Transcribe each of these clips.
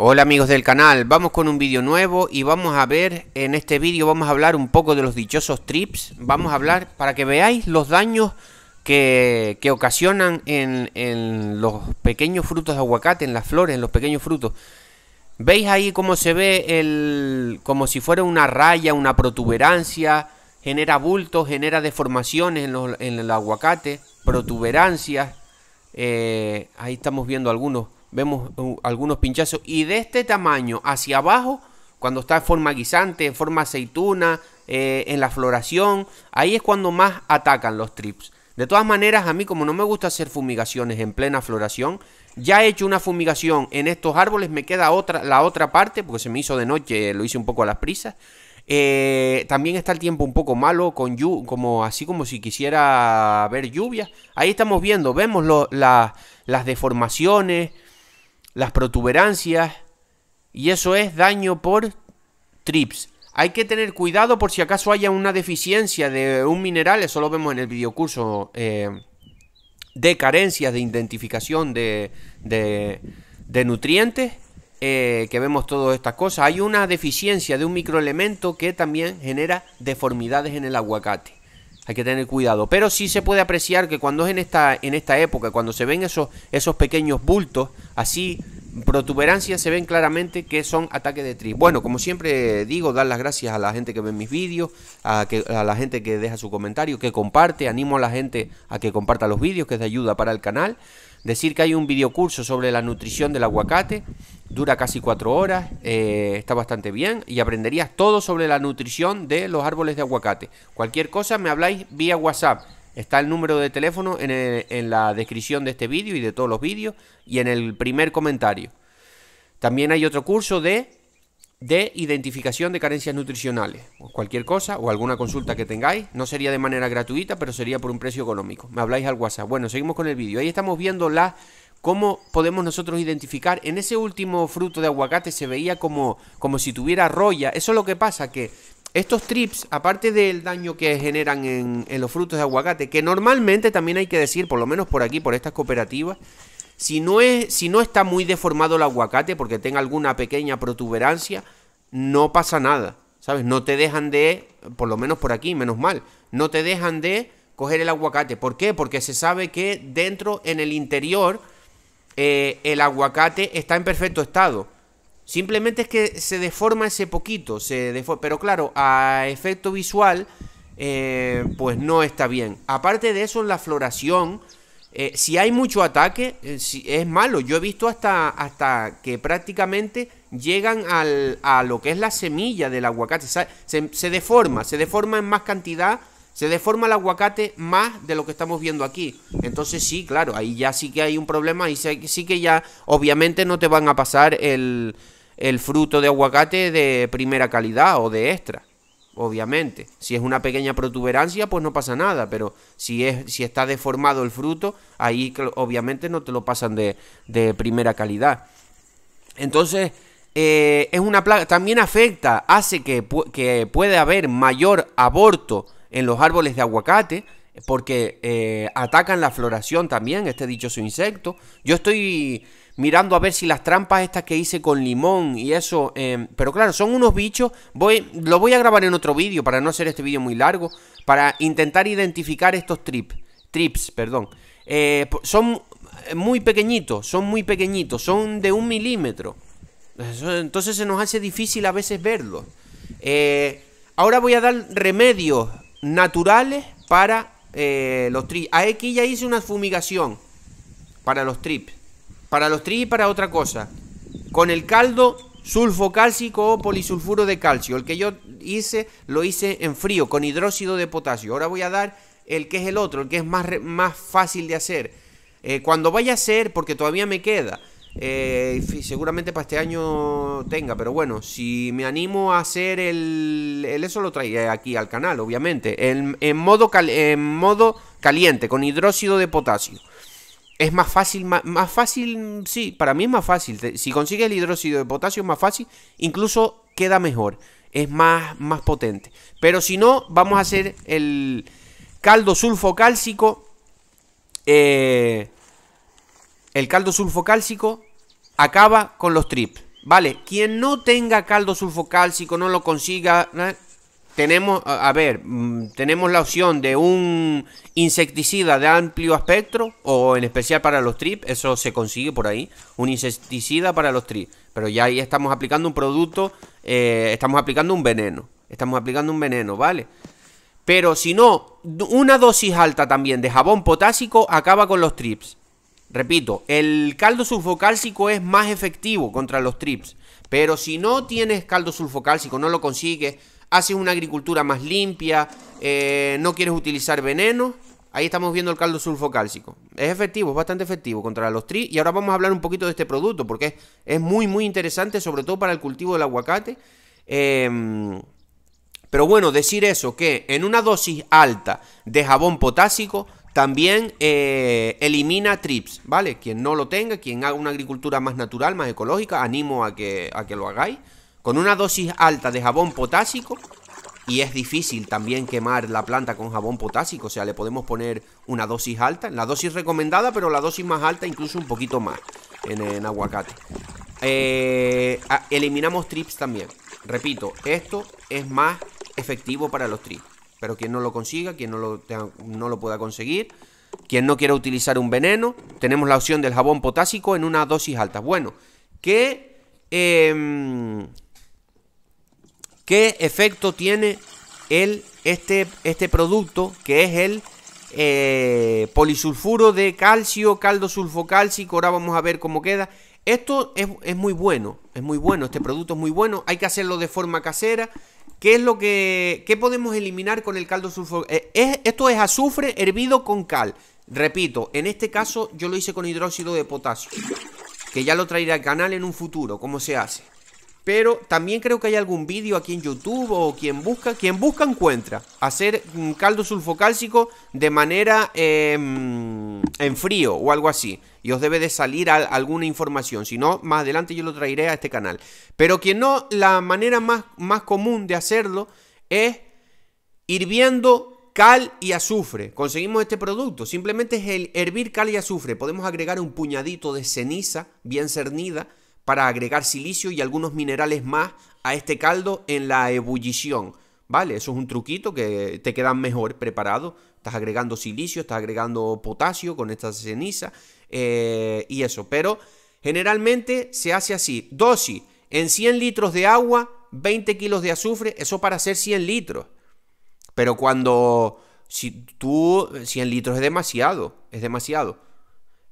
Hola amigos del canal, vamos con un vídeo nuevo y vamos a ver, en este vídeo vamos a hablar un poco de los dichosos trips, vamos a hablar para que veáis los daños que, ocasionan en, los pequeños frutos de aguacate, en las flores, en los pequeños frutos. ¿Veis ahí cómo se ve el, como si fuera una raya, una protuberancia? Genera bultos, genera deformaciones en, en el aguacate, protuberancias. Eh, ahí estamos viendo algunos vemos uh, algunos pinchazos. Y de este tamaño hacia abajo, cuando está en forma guisante, en forma aceituna, eh, en la floración, ahí es cuando más atacan los trips. De todas maneras, a mí como no me gusta hacer fumigaciones en plena floración, ya he hecho una fumigación en estos árboles, me queda otra, la otra parte, porque se me hizo de noche, lo hice un poco a las prisas. Eh, también está el tiempo un poco malo, con como, así como si quisiera ver lluvia. Ahí estamos viendo, vemos las deformaciones, las protuberancias y eso es daño por trips. Hay que tener cuidado por si acaso haya una deficiencia de un mineral, eso lo vemos en el videocurso curso eh, de carencias de identificación de, nutrientes, eh, que vemos todas estas cosas. Hay una deficiencia de un microelemento que también genera deformidades en el aguacate hay que tener cuidado. Pero sí se puede apreciar que cuando es en esta, en esta época, cuando se ven esos, esos pequeños bultos, así protuberancias se ven claramente que son ataques de tris. Bueno, como siempre digo, dar las gracias a la gente que ve mis vídeos, a, que, a la gente que deja su comentario, que comparte, animo a la gente a que comparta los vídeos, que es de ayuda para el canal. Decir que hay un videocurso sobre la nutrición del aguacate, dura casi cuatro horas, eh, está bastante bien y aprenderías todo sobre la nutrición de los árboles de aguacate. Cualquier cosa me habláis vía WhatsApp. Está el número de teléfono en, en la descripción de este vídeo y de todos los vídeos y en el primer comentario. También hay otro curso de de identificación de carencias nutricionales. O cualquier cosa o alguna consulta que tengáis. No sería de manera gratuita, pero sería por un precio económico. Me habláis al WhatsApp. Bueno, seguimos con el vídeo. Ahí estamos viendo la, cómo podemos nosotros identificar. En ese último fruto de aguacate se veía como, como si tuviera roya. Eso es lo que pasa, que estos trips, aparte del daño que generan en, en los frutos de aguacate, que normalmente también hay que decir, por lo menos por aquí, por estas cooperativas, si no, es, si no está muy deformado el aguacate porque tenga alguna pequeña protuberancia, no pasa nada, ¿sabes? No te dejan de, por lo menos por aquí, menos mal, no te dejan de coger el aguacate. ¿Por qué? Porque se sabe que dentro, en el interior, eh, el aguacate está en perfecto estado. Simplemente es que se deforma ese poquito, se pero claro, a efecto visual, eh, pues no está bien. Aparte de eso, la floración eh, si hay mucho ataque, eh, si, es malo. Yo he visto hasta, hasta que prácticamente llegan al, a lo que es la semilla del aguacate. Se, deforma, se deforma en más cantidad, se deforma el aguacate más de lo que estamos viendo aquí. Entonces sí, claro, ahí ya sí que hay un problema, y sí que ya obviamente no te van a pasar el, el fruto de aguacate de primera calidad o de extra obviamente. Si es una pequeña protuberancia, pues no pasa nada, pero si, es, si está deformado el fruto, ahí obviamente no te lo pasan de, de primera calidad. Entonces, eh, es una plaga, también afecta, hace que, que haber mayor aborto en los árboles de aguacate, porque eh, atacan la floración también, este dichoso insecto. Yo estoy mirando a ver si las trampas estas que hice con limón y eso, em, pero claro, son unos bichos, voy, lo voy a grabar en otro vídeo para no hacer este vídeo muy largo, para intentar identificar estos trip, trips, perdón. Eh, son eh, muy pequeñitos, son muy pequeñitos, son de un milímetro. Entonces se nos hace difícil a veces verlos. ahora voy a dar remedios naturales para eh, los trips. Aquí ya hice una fumigación para los trips. Para los trips y para otra cosa. Con el caldo sulfocálcico o polisulfuro de calcio. El que yo hice lo hice en frío, con hidróxido de potasio. Ahora voy a dar el que es el otro, el que es más, más fácil de hacer. Eh, cuando vaya a ser, porque todavía me queda, eh, seguramente para este año tenga, pero bueno, si me animo a hacer el, eso lo traía aquí al canal, obviamente. En, modo en modo caliente, con hidróxido de potasio. Es más fácil, más, fácil, sí, para mí es más fácil. Si consigues el hidróxido de potasio es más fácil, incluso queda mejor, es más, más potente. Pero si no, vamos a hacer el caldo sulfocálcico. Eh, el caldo sulfocálcico acaba con los trips. Vale, quien no tenga caldo sulfocálcico, no lo consiga, tenemos, a, ver, mm, tenemos la opción de un insecticida de amplio espectro, o en especial para los trips, eso se consigue por ahí, un insecticida para los trips. Pero ya ahí estamos aplicando un producto, eh, estamos aplicando un veneno, estamos aplicando un veneno, ¿vale? Pero si no, una dosis alta también de jabón potásico acaba con los trips. Repito, el caldo sulfocálcico es más efectivo contra los trips, pero si no tienes caldo sulfocálcico, no lo consigues, haces una agricultura más limpia, eh, no quieres utilizar veneno, ahí estamos viendo el caldo sulfocálcico. Es efectivo, es bastante efectivo contra los trips y ahora vamos a hablar un poquito de este producto porque es, muy muy interesante, sobre todo para el cultivo del aguacate. Em, pero bueno, decir eso, que en una dosis alta de jabón potásico también eh, elimina trips, ¿vale? Quien no lo tenga, quien haga una agricultura más natural, más ecológica, animo a que, que lo hagáis. Con una dosis alta de jabón potásico, y es difícil también quemar la planta con jabón potásico, o sea, le podemos poner una dosis alta, la dosis recomendada, pero la dosis más alta, incluso un poquito más en, aguacate. Eh, eliminamos trips también. Repito, esto es más efectivo para los trips. Pero quien no lo consiga, quien no lo, no lo pueda conseguir, quien no quiera utilizar un veneno, tenemos la opción del jabón potásico en una dosis alta. Bueno, ¿qué, em, ¿qué efecto tiene el, este, este producto que es el eh, polisulfuro de calcio, caldo sulfocálcico? Ahora vamos a ver cómo queda. Esto es, es muy bueno, es muy bueno, este producto es muy bueno, hay que hacerlo de forma casera ¿Qué es lo que podemos eliminar con el caldo sulfur? Eh, esto es azufre hervido con cal. Repito, en este caso yo lo hice con hidróxido de potasio, que ya lo traeré al canal en un futuro, cómo se hace. Pero también creo que hay algún vídeo aquí en YouTube o quien busca, quien busca encuentra. Hacer caldo sulfocálcico de manera em, en frío o algo así. Y os debe de salir alguna información. Si no, más adelante yo lo traeré a este canal. Pero quien no, la manera más, más común de hacerlo es hirviendo cal y azufre. Conseguimos este producto. Simplemente es el hervir cal y azufre. Podemos agregar un puñadito de ceniza bien cernida para agregar silicio y algunos minerales más a este caldo en la ebullición. ¿Vale? Eso es un truquito que te queda mejor preparado. Estás agregando silicio, estás agregando potasio con esta ceniza eh, y eso. Pero generalmente se hace así. Dosis en 100 litros de agua, 20 kilos de azufre. Eso para hacer 100 litros. Pero cuando si tú 100 litros es demasiado, es demasiado.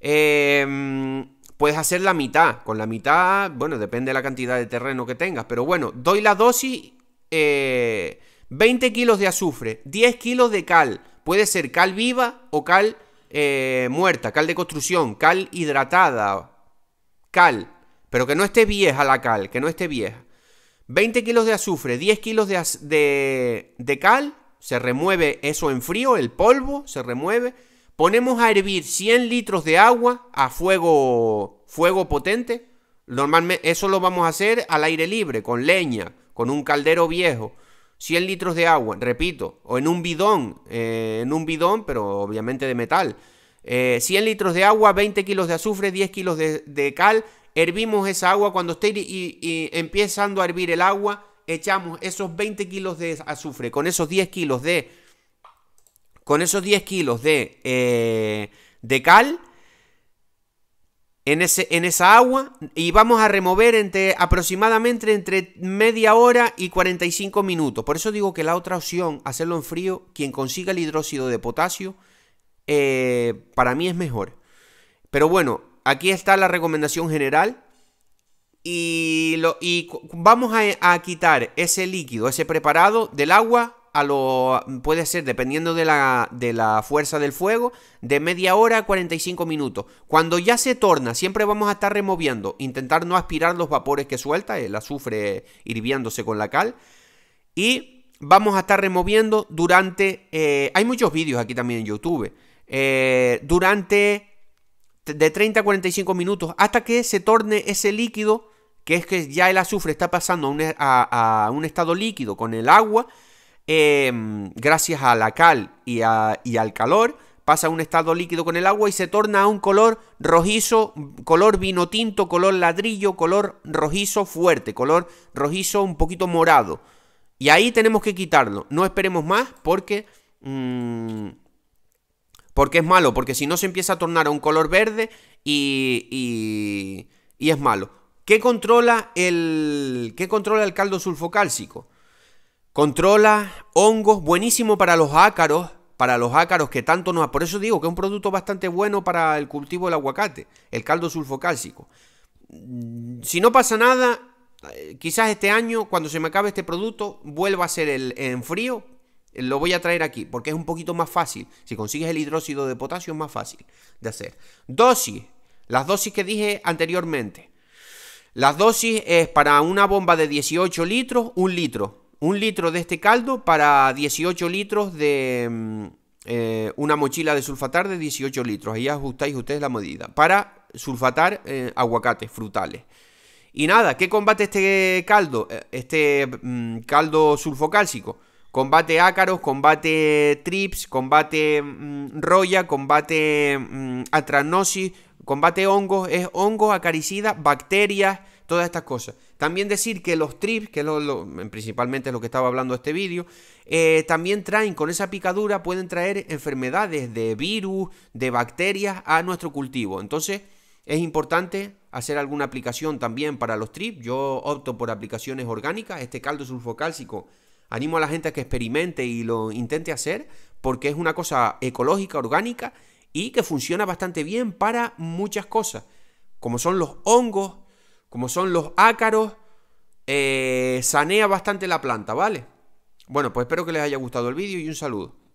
Eh, puedes hacer la mitad. Con la mitad, bueno, depende de la cantidad de terreno que tengas. Pero bueno, doy la dosis 20 eh, kilos de azufre, 10 kilos de cal. Puede ser cal viva o cal eh, muerta, cal de construcción, cal hidratada, cal. Pero que no esté vieja la cal, que no esté vieja. 20 kilos de azufre, 10 kilos de, de cal. Se remueve eso en frío, el polvo se remueve Ponemos a hervir 100 litros de agua a fuego, fuego potente. Normalmente eso lo vamos a hacer al aire libre, con leña, con un caldero viejo. 100 litros de agua, repito, o en un bidón, eh, en un bidón, pero obviamente de metal. 100 eh, litros de agua, 20 kilos de azufre, 10 kilos de, cal. Hervimos esa agua cuando esté y, y empezando a hervir el agua, echamos esos 20 kilos de azufre con esos 10 kilos de con esos 10 kilos de, eh, de cal en, ese, en esa agua y vamos a remover entre, aproximadamente entre media hora y 45 minutos. Por eso digo que la otra opción, hacerlo en frío, quien consiga el hidróxido de potasio, eh, para mí es mejor. Pero bueno, aquí está la recomendación general. Y, lo, vamos a quitar ese líquido, ese preparado del agua lo. puede ser, dependiendo de la, fuerza del fuego, de media hora a 45 minutos. Cuando ya se torna, siempre vamos a estar removiendo, intentar no aspirar los vapores que suelta, el azufre hirviéndose con la cal. Y vamos a estar removiendo durante. Eh, hay muchos vídeos aquí también en YouTube. Eh, durante de 30 a 45 minutos hasta que se torne ese líquido que es que ya el azufre está pasando a un estado líquido con el agua Em, gracias a la cal y, al calor, pasa a un estado líquido con el agua y se torna a un color rojizo, color vino tinto, color ladrillo, color rojizo fuerte, color rojizo un poquito morado. Y ahí tenemos que quitarlo. No esperemos más porque... Mm, porque es malo, porque si no se empieza a tornar a un color verde y, es malo. ¿Qué controla, el, ¿Qué controla el caldo sulfocálcico? Controla hongos, buenísimo para los ácaros, para los ácaros que tanto nos... Por eso digo que es un producto bastante bueno para el cultivo del aguacate, el caldo sulfocálcico. Mm, si no pasa nada, eh, quizás este año, cuando se me acabe este producto, vuelva a ser el, en frío, eh, lo voy a traer aquí, porque es un poquito más fácil. Si consigues el hidróxido de potasio es más fácil de hacer. Dosis, las dosis que dije anteriormente. Las dosis es para una bomba de 18 litros, un litro un litro de este caldo para 18 litros de mm, eh, una mochila de sulfatar de 18 litros. Ahí ajustáis ustedes la medida. Para sulfatar eh, aguacates frutales. Y nada, ¿qué combate este caldo? Eh, este mm, caldo sulfocálcico. Combate ácaros, combate trips, combate mm, roya, combate atranosis, combate hongos. Es hongos, acaricidas, bacterias todas estas cosas. También decir que los trips, que lo, principalmente es lo que estaba hablando este vídeo, eh, también traen con esa picadura, pueden traer enfermedades de virus, de bacterias a nuestro cultivo. Entonces es importante hacer alguna aplicación también para los trips. Yo opto por aplicaciones orgánicas. Este caldo sulfocálcico animo a la gente a que experimente y lo intente hacer porque es una cosa ecológica, orgánica y que funciona bastante bien para muchas cosas, como son los hongos, como son los ácaros, eh, sanea bastante la planta, ¿vale? Bueno, pues espero que les haya gustado el vídeo y un saludo.